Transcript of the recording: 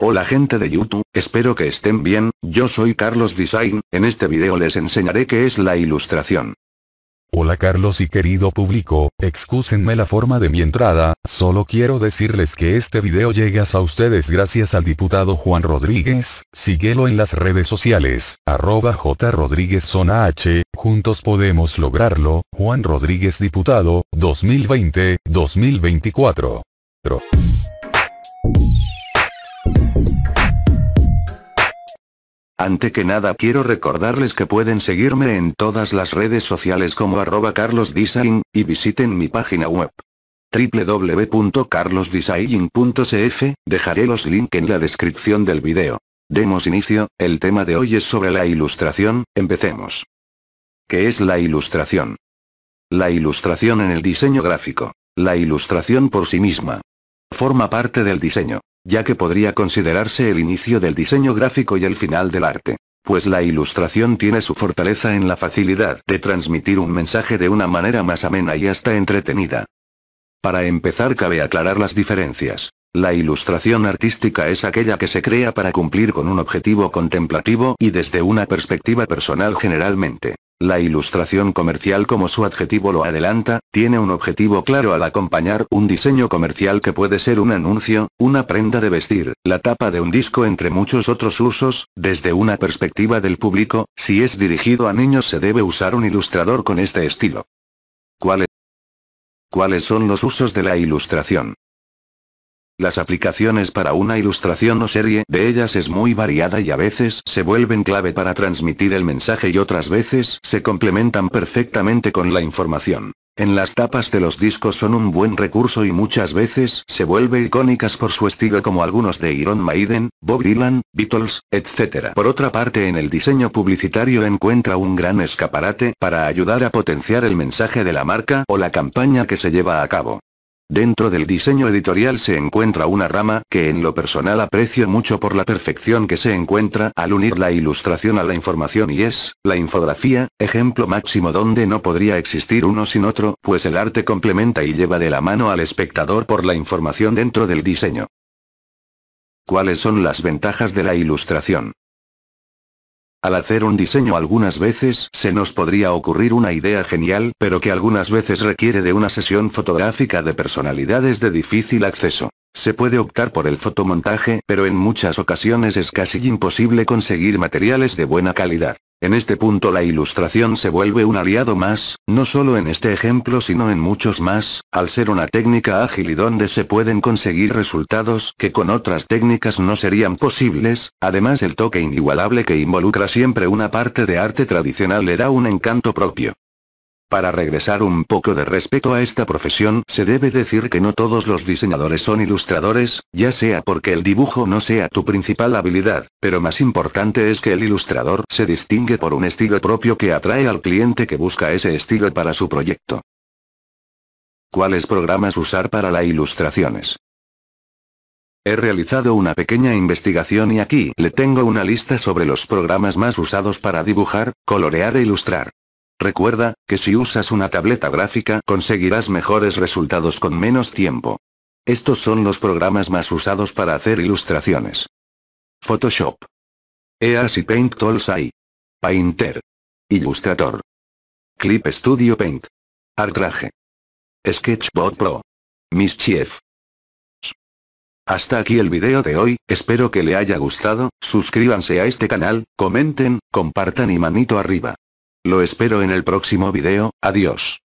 Hola gente de YouTube, espero que estén bien, yo soy Carlos Design, en este video les enseñaré qué es la ilustración. Hola Carlos y querido público, excúsenme la forma de mi entrada, solo quiero decirles que este video llegas a ustedes gracias al diputado Juan Rodríguez, síguelo en las redes sociales, arroba J. Rodríguez Zona H, juntos podemos lograrlo, Juan Rodríguez Diputado, 2020, 2024. Ante que nada quiero recordarles que pueden seguirme en todas las redes sociales como arroba carlosdesign, y visiten mi página web www.carlosdesign.cf, dejaré los links en la descripción del video. Demos inicio, el tema de hoy es sobre la ilustración, empecemos. ¿Qué es la ilustración? La ilustración en el diseño gráfico. La ilustración por sí misma. Forma parte del diseño ya que podría considerarse el inicio del diseño gráfico y el final del arte. Pues la ilustración tiene su fortaleza en la facilidad de transmitir un mensaje de una manera más amena y hasta entretenida. Para empezar cabe aclarar las diferencias. La ilustración artística es aquella que se crea para cumplir con un objetivo contemplativo y desde una perspectiva personal generalmente. La ilustración comercial como su adjetivo lo adelanta, tiene un objetivo claro al acompañar un diseño comercial que puede ser un anuncio, una prenda de vestir, la tapa de un disco entre muchos otros usos, desde una perspectiva del público, si es dirigido a niños se debe usar un ilustrador con este estilo. ¿Cuáles son los usos de la ilustración? Las aplicaciones para una ilustración o serie de ellas es muy variada y a veces se vuelven clave para transmitir el mensaje y otras veces se complementan perfectamente con la información. En las tapas de los discos son un buen recurso y muchas veces se vuelve icónicas por su estilo como algunos de Iron Maiden, Bob Dylan, Beatles, etc. Por otra parte en el diseño publicitario encuentra un gran escaparate para ayudar a potenciar el mensaje de la marca o la campaña que se lleva a cabo. Dentro del diseño editorial se encuentra una rama que en lo personal aprecio mucho por la perfección que se encuentra al unir la ilustración a la información y es, la infografía, ejemplo máximo donde no podría existir uno sin otro, pues el arte complementa y lleva de la mano al espectador por la información dentro del diseño. ¿Cuáles son las ventajas de la ilustración? Al hacer un diseño algunas veces se nos podría ocurrir una idea genial, pero que algunas veces requiere de una sesión fotográfica de personalidades de difícil acceso. Se puede optar por el fotomontaje, pero en muchas ocasiones es casi imposible conseguir materiales de buena calidad. En este punto la ilustración se vuelve un aliado más, no solo en este ejemplo sino en muchos más, al ser una técnica ágil y donde se pueden conseguir resultados que con otras técnicas no serían posibles, además el toque inigualable que involucra siempre una parte de arte tradicional le da un encanto propio. Para regresar un poco de respeto a esta profesión se debe decir que no todos los diseñadores son ilustradores, ya sea porque el dibujo no sea tu principal habilidad, pero más importante es que el ilustrador se distingue por un estilo propio que atrae al cliente que busca ese estilo para su proyecto. ¿Cuáles programas usar para la ilustraciones? He realizado una pequeña investigación y aquí le tengo una lista sobre los programas más usados para dibujar, colorear e ilustrar. Recuerda, que si usas una tableta gráfica conseguirás mejores resultados con menos tiempo. Estos son los programas más usados para hacer ilustraciones. Photoshop. EASI Paint Tools Painter. Illustrator. Clip Studio Paint. Artraje. Sketchbot Pro. Mischief. Hasta aquí el video de hoy, espero que le haya gustado, suscríbanse a este canal, comenten, compartan y manito arriba. Lo espero en el próximo video, adiós.